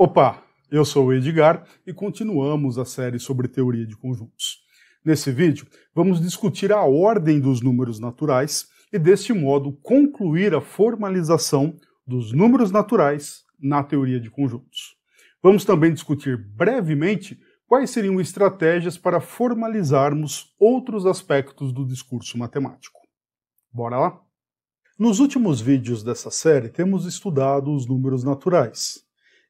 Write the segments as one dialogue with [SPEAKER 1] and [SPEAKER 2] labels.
[SPEAKER 1] Opa, eu sou o Edgar e continuamos a série sobre teoria de conjuntos. Nesse vídeo, vamos discutir a ordem dos números naturais e, deste modo, concluir a formalização dos números naturais na teoria de conjuntos. Vamos também discutir brevemente quais seriam estratégias para formalizarmos outros aspectos do discurso matemático. Bora lá? Nos últimos vídeos dessa série, temos estudado os números naturais,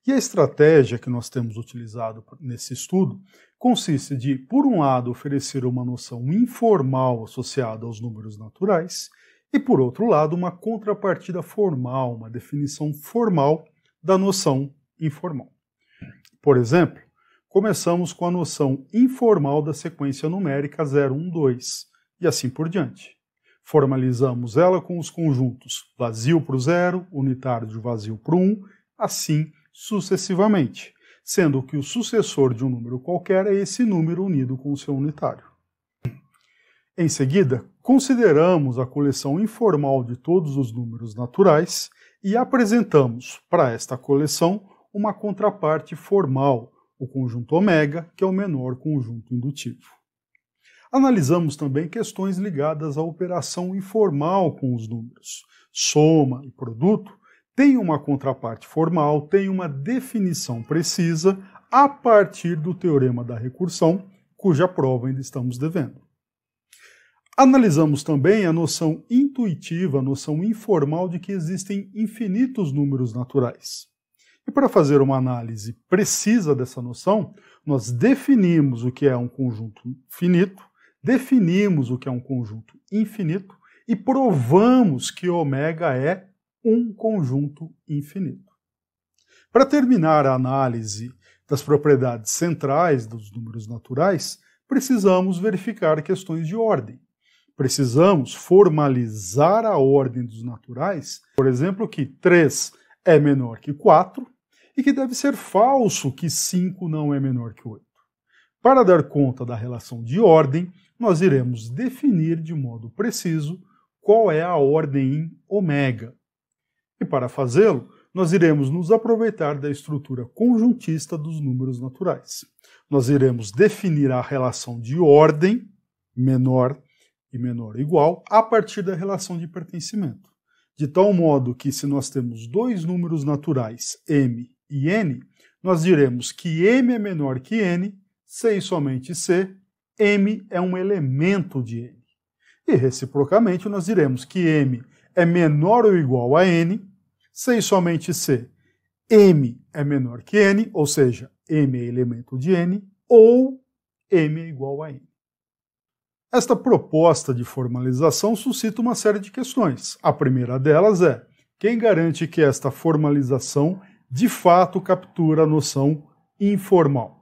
[SPEAKER 1] e a estratégia que nós temos utilizado nesse estudo consiste de, por um lado, oferecer uma noção informal associada aos números naturais, e, por outro lado, uma contrapartida formal, uma definição formal da noção informal. Por exemplo, começamos com a noção informal da sequência numérica 0, 1, 2 e assim por diante. Formalizamos ela com os conjuntos vazio para o zero, unitário de vazio para o 1, um, assim sucessivamente, sendo que o sucessor de um número qualquer é esse número unido com o seu unitário. Em seguida, consideramos a coleção informal de todos os números naturais e apresentamos para esta coleção uma contraparte formal, o conjunto ômega, que é o menor conjunto indutivo. Analisamos também questões ligadas à operação informal com os números, soma e produto, tem uma contraparte formal, tem uma definição precisa a partir do teorema da recursão, cuja prova ainda estamos devendo. Analisamos também a noção intuitiva, a noção informal de que existem infinitos números naturais. E para fazer uma análise precisa dessa noção, nós definimos o que é um conjunto finito, definimos o que é um conjunto infinito e provamos que ω é um conjunto infinito. Para terminar a análise das propriedades centrais dos números naturais, precisamos verificar questões de ordem. Precisamos formalizar a ordem dos naturais, por exemplo, que 3 é menor que 4 e que deve ser falso que 5 não é menor que 8. Para dar conta da relação de ordem, nós iremos definir de modo preciso qual é a ordem em ômega, e para fazê-lo, nós iremos nos aproveitar da estrutura conjuntista dos números naturais. Nós iremos definir a relação de ordem menor e menor ou igual a partir da relação de pertencimento. De tal modo que, se nós temos dois números naturais, m e n, nós diremos que m é menor que n, sem somente se m é um elemento de n. E, reciprocamente, nós diremos que m é menor ou igual a n, sei somente se m é menor que n, ou seja, m é elemento de n, ou m é igual a n. Esta proposta de formalização suscita uma série de questões. A primeira delas é: quem garante que esta formalização de fato captura a noção informal?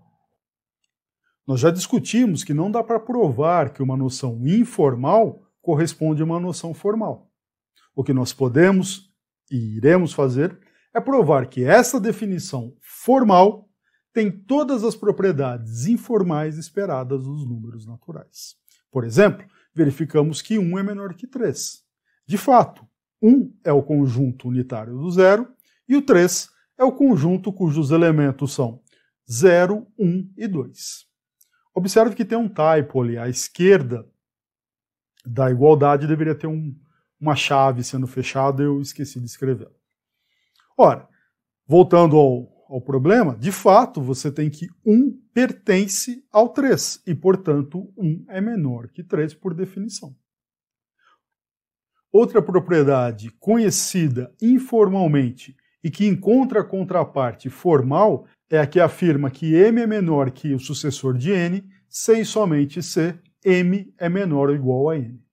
[SPEAKER 1] Nós já discutimos que não dá para provar que uma noção informal corresponde a uma noção formal. O que nós podemos e iremos fazer é provar que essa definição formal tem todas as propriedades informais esperadas dos números naturais. Por exemplo, verificamos que 1 é menor que 3. De fato, 1 é o conjunto unitário do zero e o 3 é o conjunto cujos elementos são 0, 1 e 2. Observe que tem um typo ali à esquerda da igualdade, deveria ter um uma chave sendo fechada, eu esqueci de escrevê-la. Ora, voltando ao, ao problema, de fato você tem que 1 pertence ao 3 e, portanto, 1 é menor que 3 por definição. Outra propriedade conhecida informalmente e que encontra contraparte formal é a que afirma que m é menor que o sucessor de n, sem somente ser m é menor ou igual a n.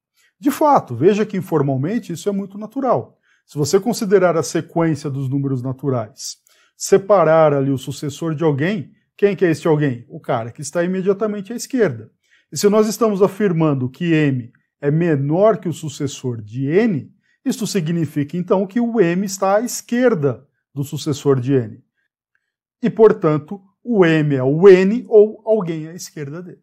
[SPEAKER 1] De fato, veja que informalmente isso é muito natural. Se você considerar a sequência dos números naturais, separar ali o sucessor de alguém, quem que é este alguém? O cara que está imediatamente à esquerda. E se nós estamos afirmando que m é menor que o sucessor de n, isto significa então que o m está à esquerda do sucessor de n. E, portanto, o m é o n ou alguém à esquerda dele.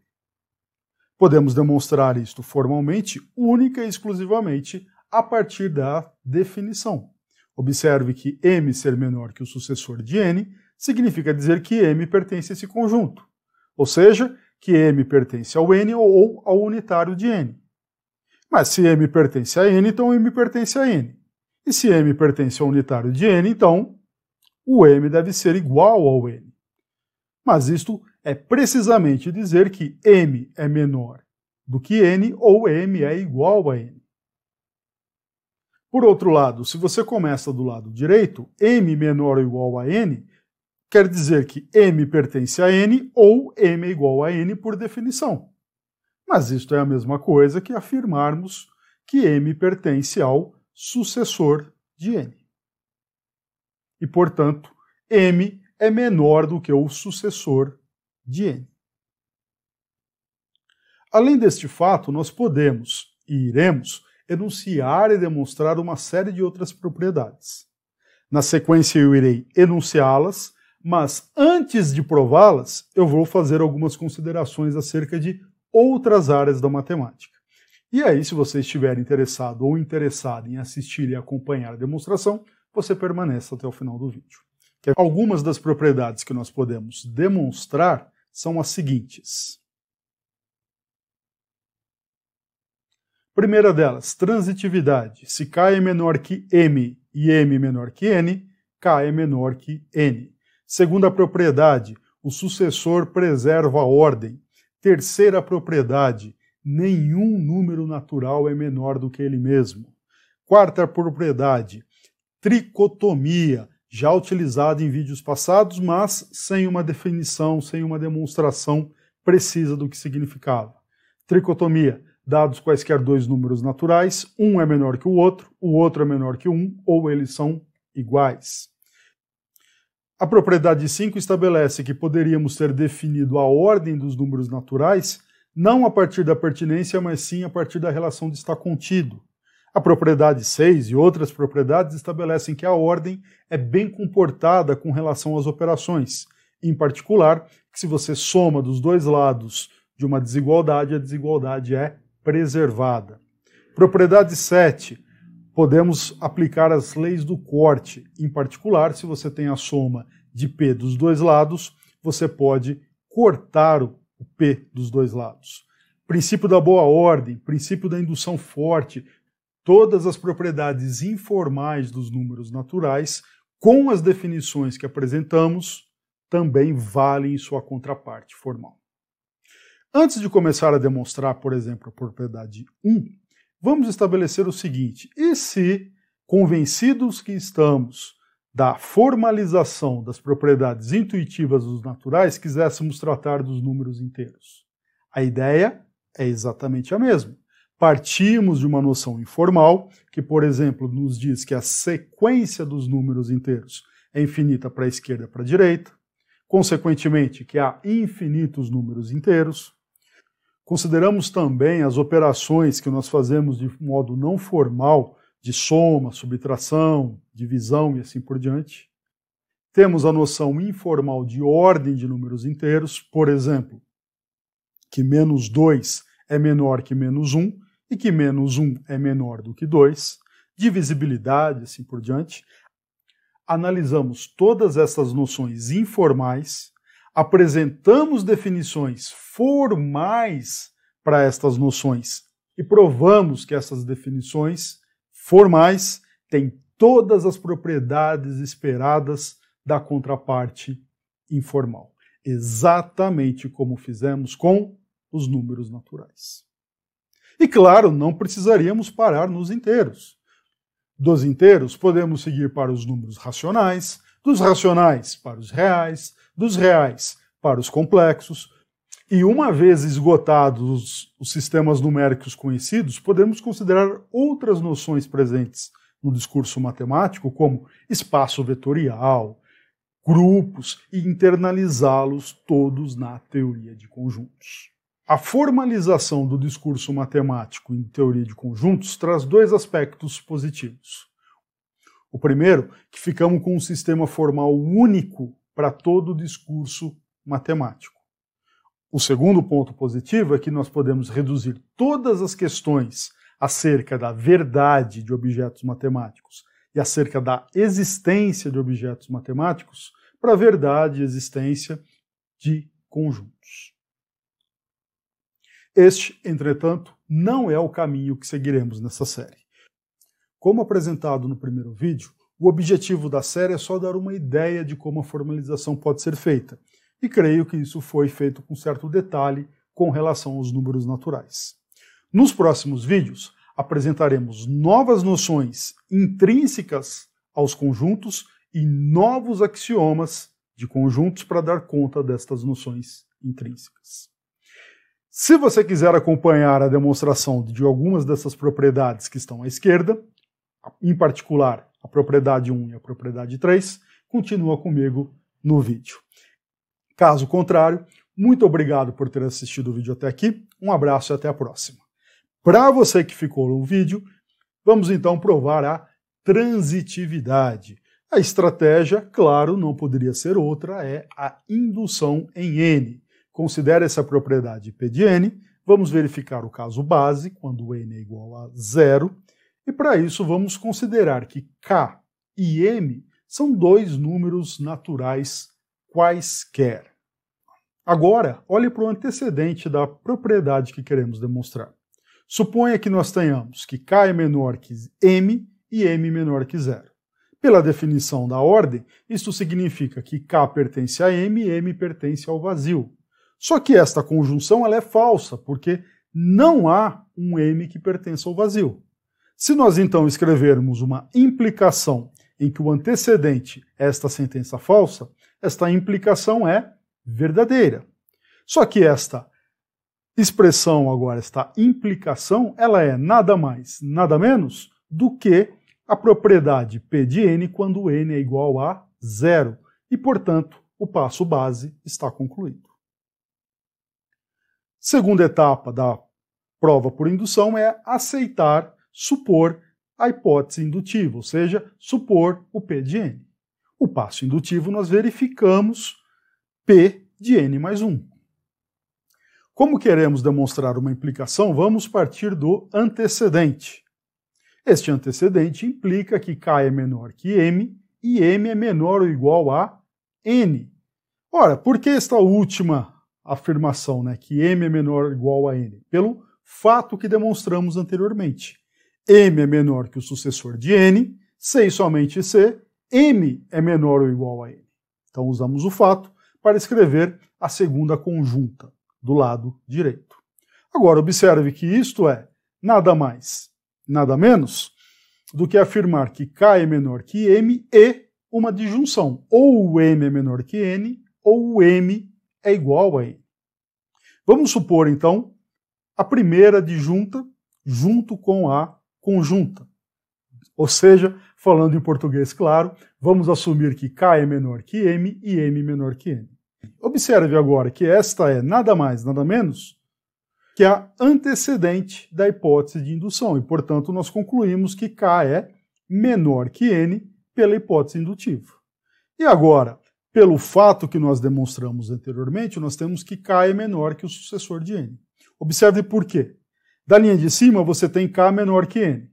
[SPEAKER 1] Podemos demonstrar isto formalmente, única e exclusivamente a partir da definição. Observe que M ser menor que o sucessor de N significa dizer que M pertence a esse conjunto, ou seja, que M pertence ao N ou ao unitário de N. Mas se M pertence a N, então M pertence a N. E se M pertence ao unitário de N, então o M deve ser igual ao N. Mas isto é precisamente dizer que m é menor do que n ou m é igual a n. Por outro lado, se você começa do lado direito, m menor ou igual a n quer dizer que m pertence a n ou m é igual a n por definição. Mas isto é a mesma coisa que afirmarmos que m pertence ao sucessor de n. E, portanto, m é menor do que o sucessor de N. Além deste fato, nós podemos e iremos enunciar e demonstrar uma série de outras propriedades. Na sequência, eu irei enunciá-las, mas antes de prová-las, eu vou fazer algumas considerações acerca de outras áreas da matemática. E aí, se você estiver interessado ou interessada em assistir e acompanhar a demonstração, você permaneça até o final do vídeo que algumas das propriedades que nós podemos demonstrar são as seguintes. Primeira delas, transitividade. Se K é menor que M e M é menor que N, K é menor que N. Segunda propriedade, o sucessor preserva a ordem. Terceira propriedade, nenhum número natural é menor do que ele mesmo. Quarta propriedade, tricotomia já utilizada em vídeos passados, mas sem uma definição, sem uma demonstração precisa do que significava. Tricotomia, dados quaisquer dois números naturais, um é menor que o outro, o outro é menor que um, ou eles são iguais. A propriedade 5 estabelece que poderíamos ter definido a ordem dos números naturais não a partir da pertinência, mas sim a partir da relação de estar contido. A propriedade 6 e outras propriedades estabelecem que a ordem é bem comportada com relação às operações, em particular, que se você soma dos dois lados de uma desigualdade, a desigualdade é preservada. Propriedade 7. Podemos aplicar as leis do corte, em particular, se você tem a soma de P dos dois lados, você pode cortar o P dos dois lados. Princípio da boa ordem, princípio da indução forte, todas as propriedades informais dos números naturais, com as definições que apresentamos, também valem sua contraparte formal. Antes de começar a demonstrar, por exemplo, a propriedade 1, vamos estabelecer o seguinte: e se, convencidos que estamos da formalização das propriedades intuitivas dos naturais, quiséssemos tratar dos números inteiros? A ideia é exatamente a mesma partimos de uma noção informal, que, por exemplo, nos diz que a sequência dos números inteiros é infinita para a esquerda e para a direita, consequentemente, que há infinitos números inteiros. Consideramos também as operações que nós fazemos de modo não formal, de soma, subtração, divisão e assim por diante. Temos a noção informal de ordem de números inteiros, por exemplo, que menos 2 é menor que menos 1, um, e que menos 1 é menor do que 2, divisibilidade, assim por diante, analisamos todas essas noções informais, apresentamos definições formais para estas noções e provamos que essas definições formais têm todas as propriedades esperadas da contraparte informal, exatamente como fizemos com os números naturais. E claro, não precisaríamos parar nos inteiros. Dos inteiros, podemos seguir para os números racionais, dos racionais para os reais, dos reais para os complexos. E uma vez esgotados os sistemas numéricos conhecidos, podemos considerar outras noções presentes no discurso matemático, como espaço vetorial, grupos, e internalizá-los todos na teoria de conjuntos. A formalização do discurso matemático em teoria de conjuntos traz dois aspectos positivos. O primeiro, que ficamos com um sistema formal único para todo o discurso matemático. O segundo ponto positivo é que nós podemos reduzir todas as questões acerca da verdade de objetos matemáticos e acerca da existência de objetos matemáticos para a verdade e existência de conjuntos. Este, entretanto, não é o caminho que seguiremos nessa série. Como apresentado no primeiro vídeo, o objetivo da série é só dar uma ideia de como a formalização pode ser feita, e creio que isso foi feito com certo detalhe com relação aos números naturais. Nos próximos vídeos, apresentaremos novas noções intrínsecas aos conjuntos e novos axiomas de conjuntos para dar conta destas noções intrínsecas. Se você quiser acompanhar a demonstração de algumas dessas propriedades que estão à esquerda, em particular a propriedade 1 e a propriedade 3, continua comigo no vídeo. Caso contrário, muito obrigado por ter assistido o vídeo até aqui, um abraço e até a próxima. Para você que ficou no vídeo, vamos então provar a transitividade. A estratégia, claro, não poderia ser outra, é a indução em N. Considere essa propriedade P de n, vamos verificar o caso base, quando n é igual a zero, e para isso vamos considerar que k e m são dois números naturais quaisquer. Agora, olhe para o antecedente da propriedade que queremos demonstrar. Suponha que nós tenhamos que k é menor que m e m menor que zero. Pela definição da ordem, isso significa que k pertence a m e m pertence ao vazio. Só que esta conjunção ela é falsa, porque não há um M que pertença ao vazio. Se nós então escrevermos uma implicação em que o antecedente é esta sentença falsa, esta implicação é verdadeira. Só que esta expressão agora, esta implicação, ela é nada mais, nada menos do que a propriedade P de n quando n é igual a zero. E, portanto, o passo base está concluído. Segunda etapa da prova por indução é aceitar, supor a hipótese indutiva, ou seja, supor o P de N. O passo indutivo nós verificamos P de N mais 1. Como queremos demonstrar uma implicação, vamos partir do antecedente. Este antecedente implica que K é menor que M e M é menor ou igual a N. Ora, por que esta última afirmação, né, que m é menor ou igual a n, pelo fato que demonstramos anteriormente. m é menor que o sucessor de n, e somente se m é menor ou igual a n. Então usamos o fato para escrever a segunda conjunta do lado direito. Agora observe que isto é nada mais, nada menos do que afirmar que k é menor que m e uma disjunção. Ou o m é menor que n, ou o m é igual a n. Vamos supor, então, a primeira disjunta junto com a conjunta. Ou seja, falando em português claro, vamos assumir que K é menor que M e M menor que N. Observe agora que esta é nada mais, nada menos que a antecedente da hipótese de indução, e portanto nós concluímos que K é menor que N pela hipótese indutiva. E agora, pelo fato que nós demonstramos anteriormente, nós temos que K é menor que o sucessor de N. Observe por quê. Da linha de cima, você tem K menor que N.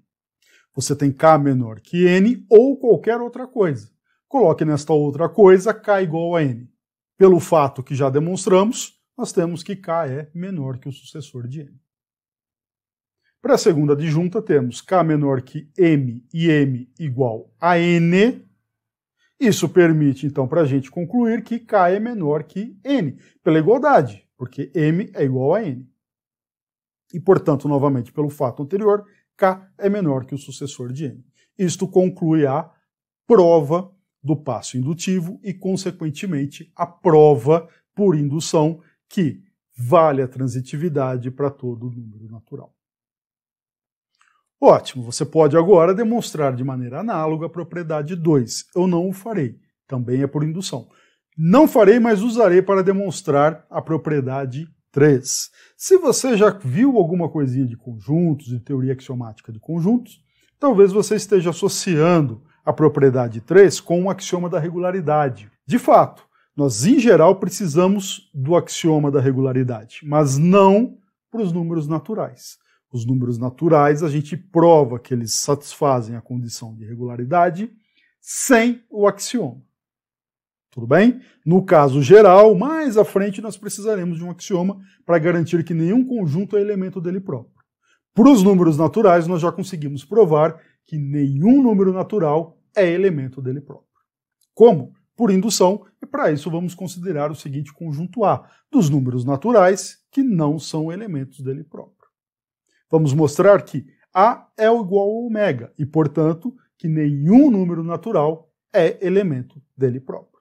[SPEAKER 1] Você tem K menor que N ou qualquer outra coisa. Coloque nesta outra coisa K igual a N. Pelo fato que já demonstramos, nós temos que K é menor que o sucessor de N. Para a segunda adjunta, temos K menor que M e M igual a N, isso permite, então, para a gente concluir que K é menor que N, pela igualdade, porque M é igual a N. E, portanto, novamente, pelo fato anterior, K é menor que o sucessor de N. Isto conclui a prova do passo indutivo e, consequentemente, a prova por indução que vale a transitividade para todo número natural. Ótimo, você pode agora demonstrar de maneira análoga a propriedade 2. Eu não o farei, também é por indução. Não farei, mas usarei para demonstrar a propriedade 3. Se você já viu alguma coisinha de conjuntos, de teoria axiomática de conjuntos, talvez você esteja associando a propriedade 3 com o axioma da regularidade. De fato, nós em geral precisamos do axioma da regularidade, mas não para os números naturais os números naturais, a gente prova que eles satisfazem a condição de regularidade sem o axioma. Tudo bem? No caso geral, mais à frente nós precisaremos de um axioma para garantir que nenhum conjunto é elemento dele próprio. Para os números naturais, nós já conseguimos provar que nenhum número natural é elemento dele próprio. Como? Por indução, e para isso vamos considerar o seguinte conjunto A dos números naturais que não são elementos dele próprio. Vamos mostrar que A é igual a ômega e, portanto, que nenhum número natural é elemento dele próprio.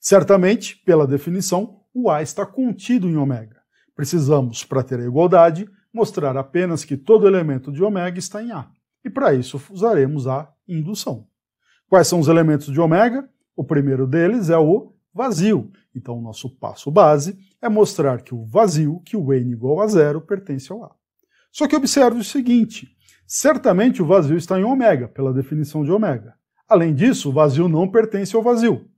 [SPEAKER 1] Certamente, pela definição, o A está contido em ômega. Precisamos, para ter a igualdade, mostrar apenas que todo elemento de ômega está em A. E para isso usaremos a indução. Quais são os elementos de ômega? O primeiro deles é o vazio. Então, o nosso passo base é mostrar que o vazio, que o n igual a zero, pertence ao A. Só que observe o seguinte, certamente o vazio está em ômega, pela definição de ômega. Além disso, o vazio não pertence ao vazio.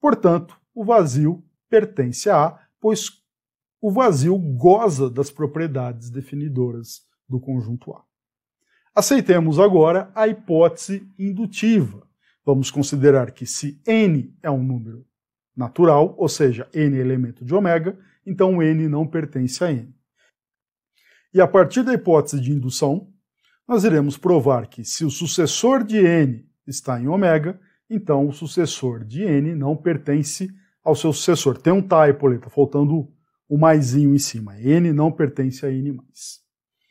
[SPEAKER 1] Portanto, o vazio pertence a A, pois o vazio goza das propriedades definidoras do conjunto A. Aceitemos agora a hipótese indutiva. Vamos considerar que se n é um número natural, ou seja, n é elemento de ômega, então n não pertence a n. E a partir da hipótese de indução, nós iremos provar que se o sucessor de n está em ômega, então o sucessor de n não pertence ao seu sucessor. Tem um typo ali, está faltando o maisinho em cima. n não pertence a n+.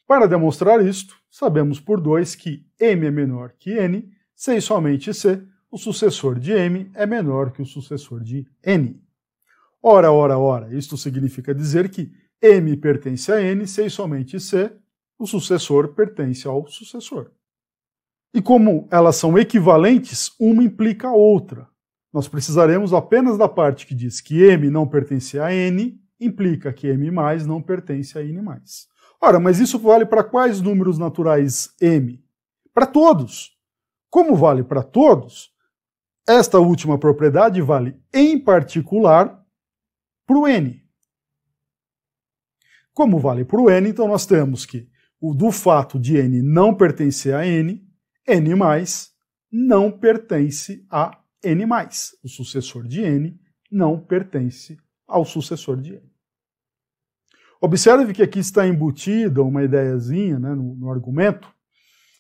[SPEAKER 1] Para demonstrar isto, sabemos por 2 que m é menor que n, sei somente c, o sucessor de m é menor que o sucessor de n. Ora, ora, ora, isto significa dizer que m pertence a n, se e somente se, o sucessor pertence ao sucessor. E como elas são equivalentes, uma implica a outra. Nós precisaremos apenas da parte que diz que m não pertence a n, implica que m mais não pertence a n mais. Ora, mas isso vale para quais números naturais m? Para todos. Como vale para todos, esta última propriedade vale, em particular, para o n. Como vale para o n, então nós temos que o do fato de n não pertencer a n, n mais não pertence a n mais. O sucessor de n não pertence ao sucessor de n. Observe que aqui está embutida uma ideiazinha né, no, no argumento,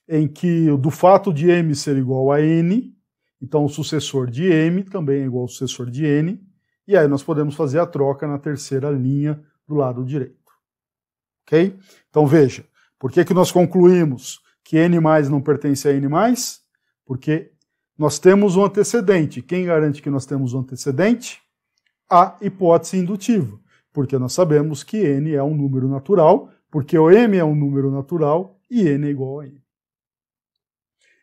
[SPEAKER 1] em que do fato de m ser igual a n, então, o sucessor de M também é igual ao sucessor de N, e aí nós podemos fazer a troca na terceira linha do lado direito. Ok? Então, veja, por que, que nós concluímos que N mais não pertence a N mais? Porque nós temos um antecedente. Quem garante que nós temos um antecedente? A hipótese indutiva, porque nós sabemos que N é um número natural, porque o M é um número natural e N é igual a N.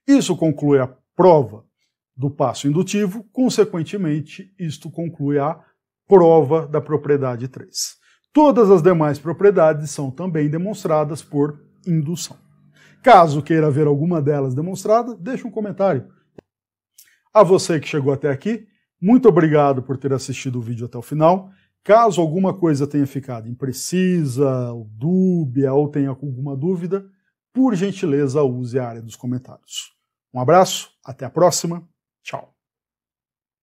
[SPEAKER 1] Isso conclui a prova do passo indutivo, consequentemente, isto conclui a prova da propriedade 3. Todas as demais propriedades são também demonstradas por indução. Caso queira ver alguma delas demonstrada, deixe um comentário. A você que chegou até aqui, muito obrigado por ter assistido o vídeo até o final. Caso alguma coisa tenha ficado imprecisa, ou dúbia, ou tenha alguma dúvida, por gentileza use a área dos comentários. Um abraço, até a próxima! Tchau.